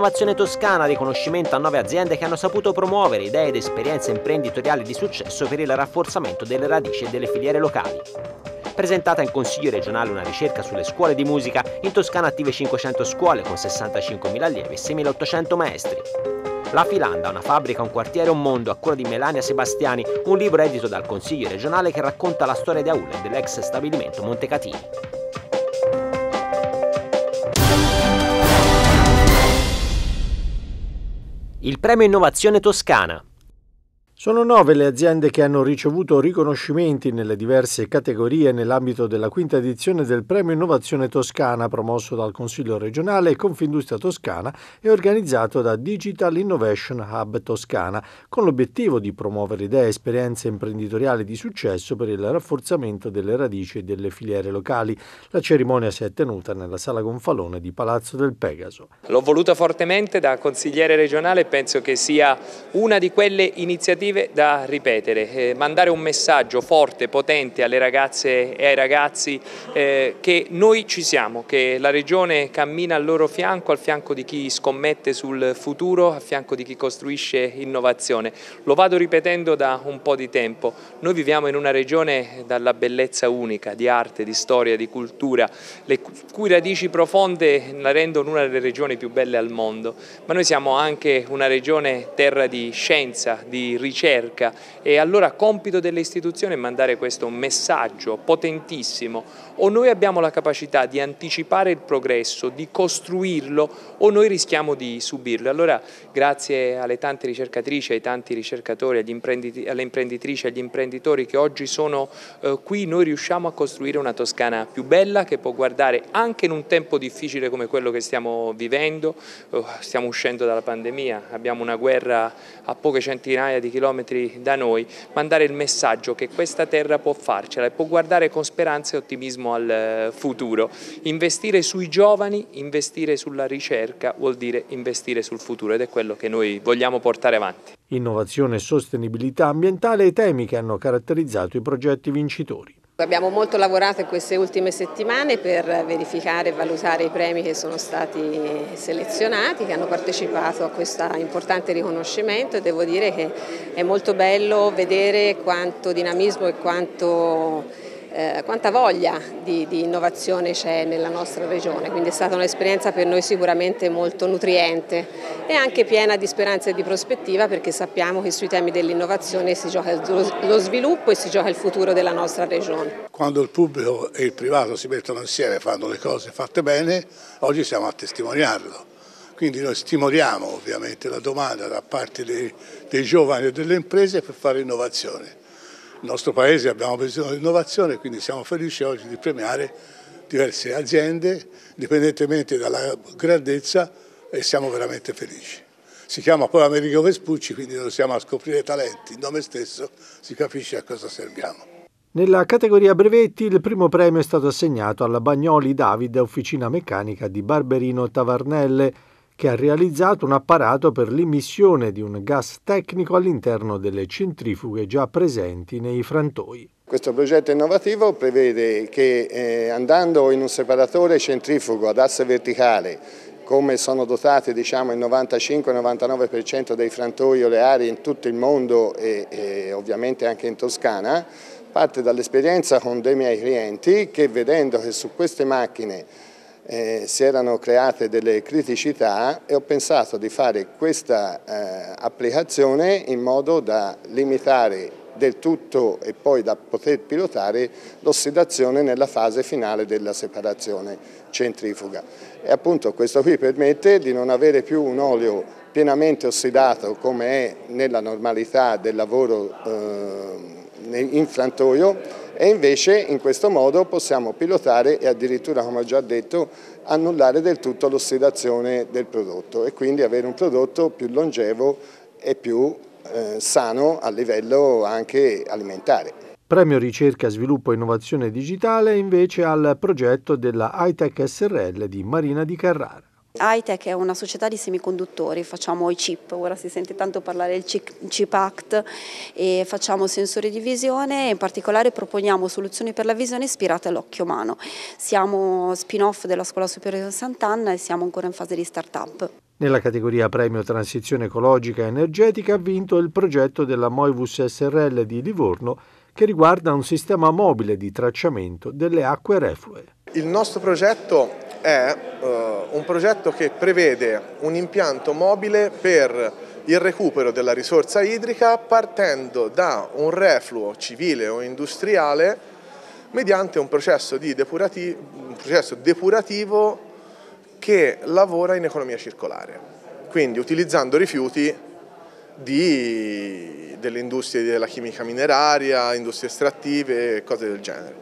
Innovazione Toscana, riconoscimento a nove aziende che hanno saputo promuovere idee ed esperienze imprenditoriali di successo per il rafforzamento delle radici e delle filiere locali. Presentata in Consiglio regionale una ricerca sulle scuole di musica, in Toscana attive 500 scuole con 65.000 allievi e 6.800 maestri. La Filanda, una fabbrica, un quartiere, un mondo, a cura di Melania Sebastiani, un libro edito dal Consiglio regionale che racconta la storia di Aule e dell'ex stabilimento Montecatini. il Premio Innovazione Toscana sono nove le aziende che hanno ricevuto riconoscimenti nelle diverse categorie nell'ambito della quinta edizione del Premio Innovazione Toscana promosso dal Consiglio regionale Confindustria Toscana e organizzato da Digital Innovation Hub Toscana, con l'obiettivo di promuovere idee e esperienze imprenditoriali di successo per il rafforzamento delle radici e delle filiere locali. La cerimonia si è tenuta nella sala gonfalone di Palazzo del Pegaso. L'ho voluta fortemente da consigliere regionale e penso che sia una di quelle iniziative positive da ripetere, eh, mandare un messaggio forte, potente alle ragazze e ai ragazzi eh, che noi ci siamo, che la Regione cammina al loro fianco, al fianco di chi scommette sul futuro, al fianco di chi costruisce innovazione. Lo vado ripetendo da un po' di tempo, noi viviamo in una regione dalla bellezza unica, di arte, di storia, di cultura, le cui radici profonde la rendono una delle regioni più belle al mondo, ma noi siamo anche una regione terra di scienza, di ricerca, ricerca e allora compito delle istituzioni è mandare questo messaggio potentissimo o noi abbiamo la capacità di anticipare il progresso, di costruirlo o noi rischiamo di subirlo. Allora grazie alle tante ricercatrici, ai tanti ricercatori, alle imprenditrici, agli imprenditori che oggi sono eh, qui, noi riusciamo a costruire una Toscana più bella che può guardare anche in un tempo difficile come quello che stiamo vivendo, oh, stiamo uscendo dalla pandemia, abbiamo una guerra a poche centinaia di chilometri chilometri da noi, mandare il messaggio che questa terra può farcela e può guardare con speranza e ottimismo al eh, futuro. Investire sui giovani, investire sulla ricerca vuol dire investire sul futuro ed è quello che noi vogliamo portare avanti. Innovazione e sostenibilità ambientale i temi che hanno caratterizzato i progetti vincitori. Abbiamo molto lavorato in queste ultime settimane per verificare e valutare i premi che sono stati selezionati, che hanno partecipato a questo importante riconoscimento e devo dire che è molto bello vedere quanto dinamismo e quanto eh, quanta voglia di, di innovazione c'è nella nostra regione, quindi è stata un'esperienza per noi sicuramente molto nutriente e anche piena di speranza e di prospettiva perché sappiamo che sui temi dell'innovazione si gioca lo sviluppo e si gioca il futuro della nostra regione. Quando il pubblico e il privato si mettono insieme e fanno le cose fatte bene, oggi siamo a testimoniarlo. Quindi noi stimoliamo ovviamente la domanda da parte dei, dei giovani e delle imprese per fare innovazione il nostro paese abbiamo bisogno di innovazione, quindi siamo felici oggi di premiare diverse aziende, indipendentemente dalla grandezza, e siamo veramente felici. Si chiama poi Amerigo Vespucci, quindi non siamo a scoprire talenti, il nome stesso si capisce a cosa serviamo. Nella categoria brevetti il primo premio è stato assegnato alla Bagnoli David, officina meccanica di Barberino Tavarnelle, che ha realizzato un apparato per l'emissione di un gas tecnico all'interno delle centrifughe già presenti nei frantoi. Questo progetto innovativo prevede che eh, andando in un separatore centrifugo ad asse verticale come sono dotati diciamo, il 95-99% dei frantoi oleari in tutto il mondo e, e ovviamente anche in Toscana, parte dall'esperienza con dei miei clienti che vedendo che su queste macchine eh, si erano create delle criticità e ho pensato di fare questa eh, applicazione in modo da limitare del tutto e poi da poter pilotare l'ossidazione nella fase finale della separazione centrifuga. E appunto questo qui permette di non avere più un olio pienamente ossidato come è nella normalità del lavoro eh, in frantoio e invece in questo modo possiamo pilotare e addirittura, come ho già detto, annullare del tutto l'ossidazione del prodotto e quindi avere un prodotto più longevo e più eh, sano a livello anche alimentare. Premio Ricerca, Sviluppo e Innovazione Digitale invece al progetto della Hitech SRL di Marina di Carrara. Hitech è una società di semiconduttori, facciamo i chip, ora si sente tanto parlare del Chip Act e facciamo sensori di visione e in particolare proponiamo soluzioni per la visione ispirate all'occhio umano. Siamo spin-off della Scuola Superiore di Sant'Anna e siamo ancora in fase di start-up. Nella categoria Premio Transizione Ecologica e Energetica ha vinto il progetto della Moivus SRL di Livorno che riguarda un sistema mobile di tracciamento delle acque reflue. Il nostro progetto è uh, un progetto che prevede un impianto mobile per il recupero della risorsa idrica partendo da un refluo civile o industriale mediante un processo, depurati un processo depurativo che lavora in economia circolare, quindi utilizzando rifiuti delle industrie della chimica mineraria, industrie estrattive e cose del genere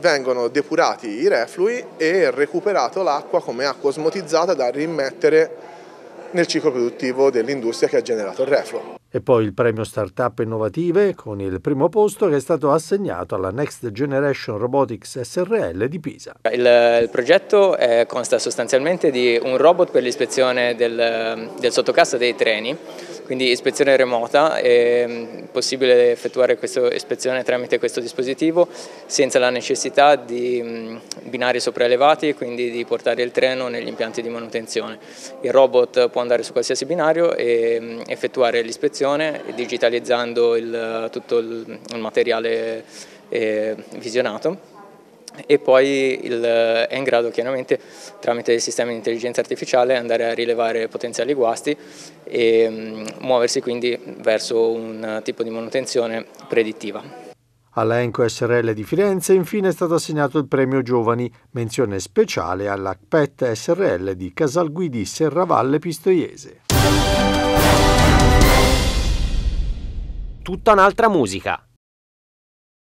vengono depurati i reflui e recuperato l'acqua come acqua osmotizzata da rimettere nel ciclo produttivo dell'industria che ha generato il refluo. E poi il premio Startup Innovative con il primo posto che è stato assegnato alla Next Generation Robotics SRL di Pisa. Il, il progetto è, eh, consta sostanzialmente di un robot per l'ispezione del, del sottocassa dei treni quindi ispezione remota, è mm, possibile effettuare questa ispezione tramite questo dispositivo senza la necessità di mm, binari sopraelevati e quindi di portare il treno negli impianti di manutenzione. Il robot può andare su qualsiasi binario e mm, effettuare l'ispezione digitalizzando il, tutto il, il materiale eh, visionato e poi il, è in grado chiaramente tramite il sistema di intelligenza artificiale andare a rilevare potenziali guasti e um, muoversi quindi verso un tipo di manutenzione predittiva. All'Enco SRL di Firenze infine è stato assegnato il premio Giovani, menzione speciale alla CPET SRL di Casalguidi Serravalle Pistoiese. Tutta un'altra musica.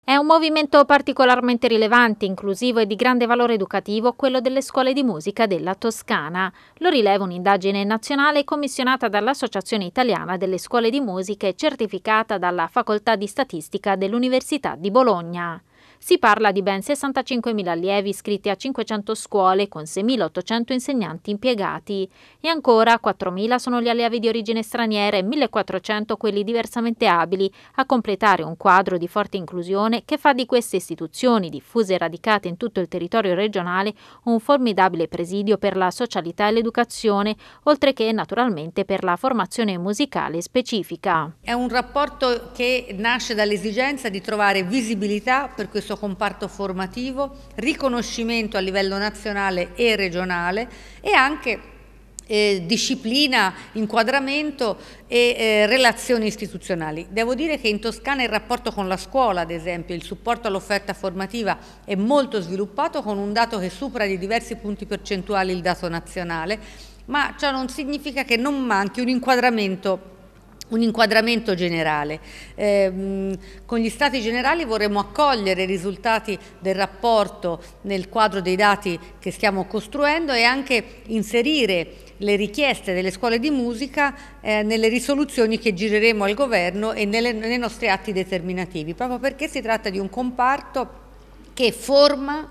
È un movimento particolarmente rilevante, inclusivo e di grande valore educativo quello delle scuole di musica della Toscana. Lo rileva un'indagine nazionale commissionata dall'Associazione Italiana delle Scuole di Musica e certificata dalla Facoltà di Statistica dell'Università di Bologna. Si parla di ben 65.000 allievi iscritti a 500 scuole con 6.800 insegnanti impiegati. E ancora 4.000 sono gli allievi di origine straniera e 1.400 quelli diversamente abili a completare un quadro di forte inclusione che fa di queste istituzioni diffuse e radicate in tutto il territorio regionale un formidabile presidio per la socialità e l'educazione, oltre che naturalmente per la formazione musicale specifica. È un rapporto che nasce dall'esigenza di trovare visibilità per questo questo comparto formativo, riconoscimento a livello nazionale e regionale e anche eh, disciplina, inquadramento e eh, relazioni istituzionali. Devo dire che in Toscana il rapporto con la scuola, ad esempio, il supporto all'offerta formativa è molto sviluppato con un dato che supera di diversi punti percentuali il dato nazionale, ma ciò non significa che non manchi un inquadramento un inquadramento generale. Eh, con gli stati generali vorremmo accogliere i risultati del rapporto nel quadro dei dati che stiamo costruendo e anche inserire le richieste delle scuole di musica eh, nelle risoluzioni che gireremo al governo e nelle, nei nostri atti determinativi, proprio perché si tratta di un comparto che forma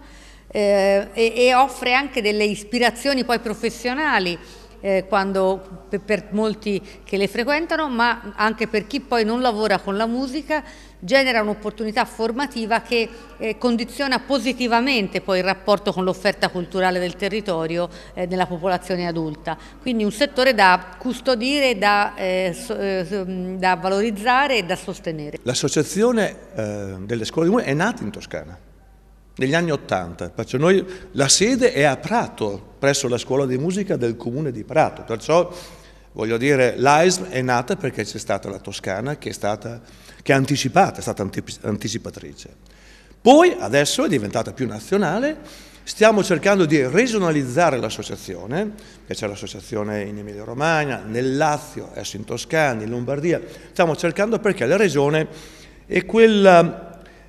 eh, e, e offre anche delle ispirazioni poi professionali eh, quando, per, per molti che le frequentano, ma anche per chi poi non lavora con la musica, genera un'opportunità formativa che eh, condiziona positivamente poi il rapporto con l'offerta culturale del territorio eh, della popolazione adulta. Quindi un settore da custodire, da, eh, so, eh, mm, da valorizzare e da sostenere. L'associazione eh, delle scuole di comune è nata in Toscana negli anni Ottanta. Perciò noi, la sede è a Prato, presso la scuola di musica del comune di Prato. Perciò, voglio dire, l'AISM è nata perché c'è stata la Toscana che è stata che è anticipata, è stata anticipatrice. Poi, adesso è diventata più nazionale, stiamo cercando di regionalizzare l'associazione, che c'è l'associazione in Emilia-Romagna, nel Lazio, adesso in Toscana, in Lombardia, stiamo cercando perché la regione è quella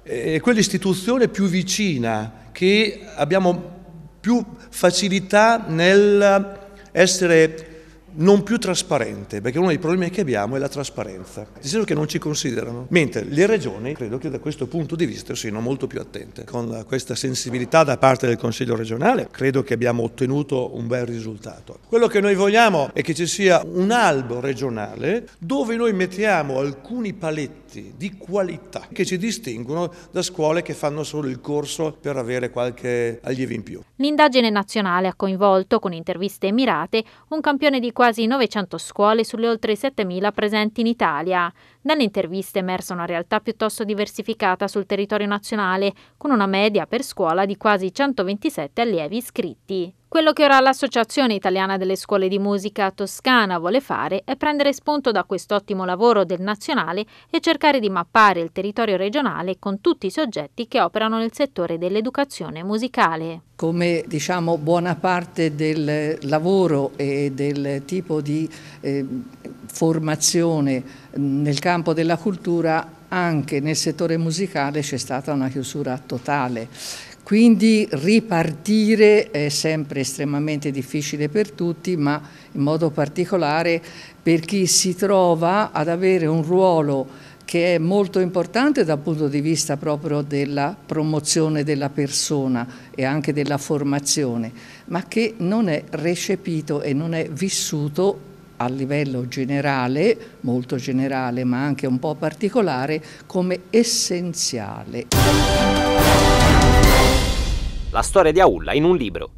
eh, è quell'istituzione più vicina che abbiamo più facilità nel essere non più trasparente, perché uno dei problemi che abbiamo è la trasparenza, dicendo che non ci considerano, mentre le regioni credo che da questo punto di vista siano molto più attente. Con questa sensibilità da parte del Consiglio regionale credo che abbiamo ottenuto un bel risultato. Quello che noi vogliamo è che ci sia un albo regionale dove noi mettiamo alcuni paletti insegnanti di qualità che ci distinguono da scuole che fanno solo il corso per avere qualche allievo in più. L'indagine nazionale ha coinvolto, con interviste mirate, un campione di quasi 900 scuole sulle oltre 7.000 presenti in Italia. Dalle interviste è emersa una realtà piuttosto diversificata sul territorio nazionale, con una media per scuola di quasi 127 allievi iscritti. Quello che ora l'Associazione Italiana delle Scuole di Musica Toscana vuole fare è prendere spunto da quest'ottimo lavoro del nazionale e cercare di mappare il territorio regionale con tutti i soggetti che operano nel settore dell'educazione musicale. Come diciamo, buona parte del lavoro e del tipo di eh, formazione nel campo della cultura anche nel settore musicale c'è stata una chiusura totale quindi ripartire è sempre estremamente difficile per tutti, ma in modo particolare per chi si trova ad avere un ruolo che è molto importante dal punto di vista proprio della promozione della persona e anche della formazione, ma che non è recepito e non è vissuto a livello generale, molto generale ma anche un po' particolare, come essenziale la storia di Aulla in un libro.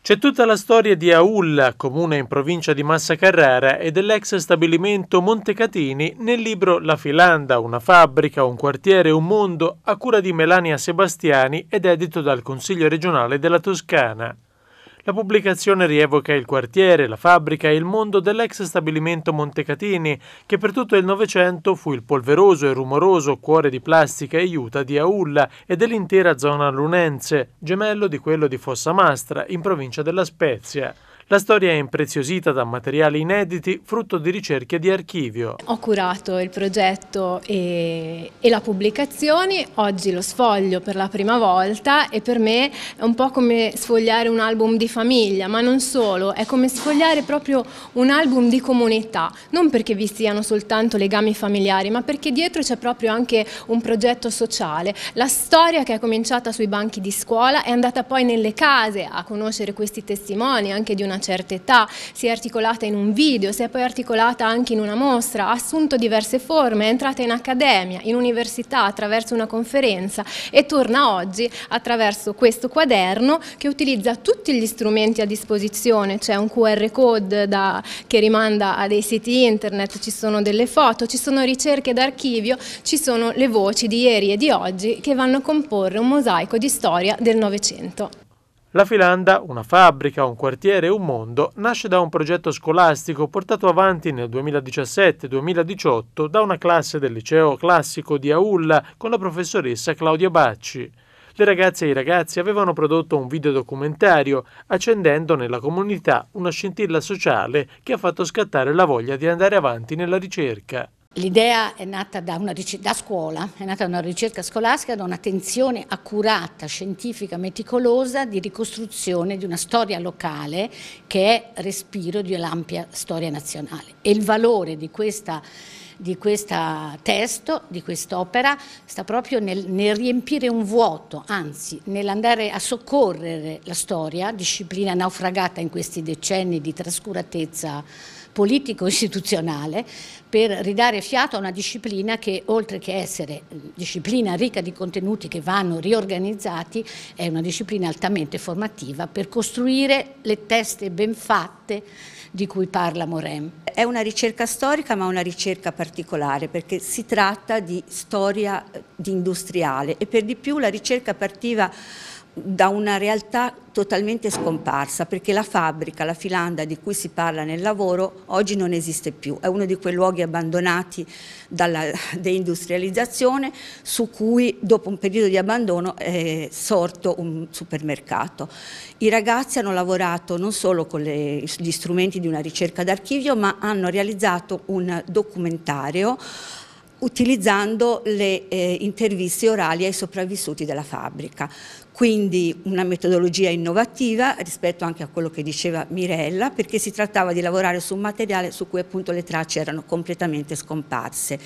C'è tutta la storia di Aulla, comune in provincia di Massa Carrara, e dell'ex stabilimento Montecatini nel libro La Filanda, una fabbrica, un quartiere, un mondo, a cura di Melania Sebastiani ed edito dal Consiglio regionale della Toscana. La pubblicazione rievoca il quartiere, la fabbrica e il mondo dell'ex stabilimento Montecatini, che per tutto il Novecento fu il polveroso e rumoroso cuore di plastica e iuta di Aulla e dell'intera zona lunense, gemello di quello di Fossamastra, in provincia della Spezia. La storia è impreziosita da materiali inediti frutto di ricerche di archivio. Ho curato il progetto e, e, la pubblicazione, oggi lo sfoglio per la prima volta e per me è un po' come sfogliare un album di famiglia, ma non solo, è come sfogliare proprio un album di comunità, non perché vi siano soltanto legami familiari, ma perché dietro c'è proprio anche un progetto sociale. La storia che è cominciata sui banchi di scuola è andata poi nelle case a conoscere questi testimoni anche di una una certa età, si è articolata in un video, si è poi articolata anche in una mostra, ha assunto diverse forme, è entrata in accademia, in università, attraverso una conferenza e torna oggi attraverso questo quaderno che utilizza tutti gli strumenti a disposizione, c'è un QR code da, che rimanda a dei siti internet, ci sono delle foto, ci sono ricerche d'archivio, ci sono le voci di ieri e di oggi che vanno a comporre un mosaico di storia del Novecento. La Filanda, una fabbrica, un quartiere, un mondo, nasce da un progetto scolastico portato avanti nel 2017-2018 da una classe del liceo classico di Aulla con la professoressa Claudia Bacci. Le ragazze e i ragazzi avevano prodotto un video documentario, accendendo nella comunità una scintilla sociale che ha fatto scattare la voglia di andare avanti nella ricerca. L'idea è nata da, una, da scuola, è nata da una ricerca scolastica, da un'attenzione accurata, scientifica, meticolosa di ricostruzione di una storia locale che è respiro di un'ampia storia nazionale. E il valore di questa di questo testo, di quest'opera, sta proprio nel, nel riempire un vuoto, anzi nell'andare a soccorrere la storia, disciplina naufragata in questi decenni di trascuratezza politico-istituzionale per ridare fiato a una disciplina che oltre che essere mm, disciplina ricca di contenuti che vanno riorganizzati è una disciplina altamente formativa per costruire le teste ben fatte di cui parla Morem. È una ricerca storica ma una ricerca particolare perché si tratta di storia eh, industriale e per di più la ricerca partiva da una realtà totalmente scomparsa, perché la fabbrica, la filanda di cui si parla nel lavoro, oggi non esiste più, è uno di quei luoghi abbandonati dalla deindustrializzazione su cui dopo un periodo di abbandono è sorto un supermercato. I ragazzi hanno lavorato non solo con le, gli strumenti di una ricerca d'archivio, ma hanno realizzato un documentario utilizzando le eh, interviste orali ai sopravvissuti della fabbrica. Quindi una metodologia innovativa rispetto anche a quello che diceva Mirella, perché si trattava di lavorare su un materiale su cui appunto le tracce erano completamente scomparse.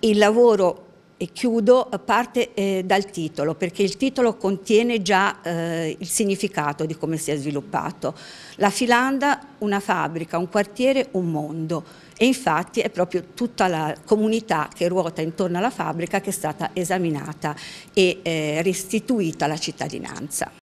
Il lavoro e chiudo, eh, parte eh, dal titolo, perché il titolo contiene già eh, il significato di come si è sviluppato. La Filanda, una fabbrica, un quartiere, un mondo. E infatti è proprio tutta la comunità che ruota intorno alla fabbrica che è stata esaminata e eh, restituita alla cittadinanza.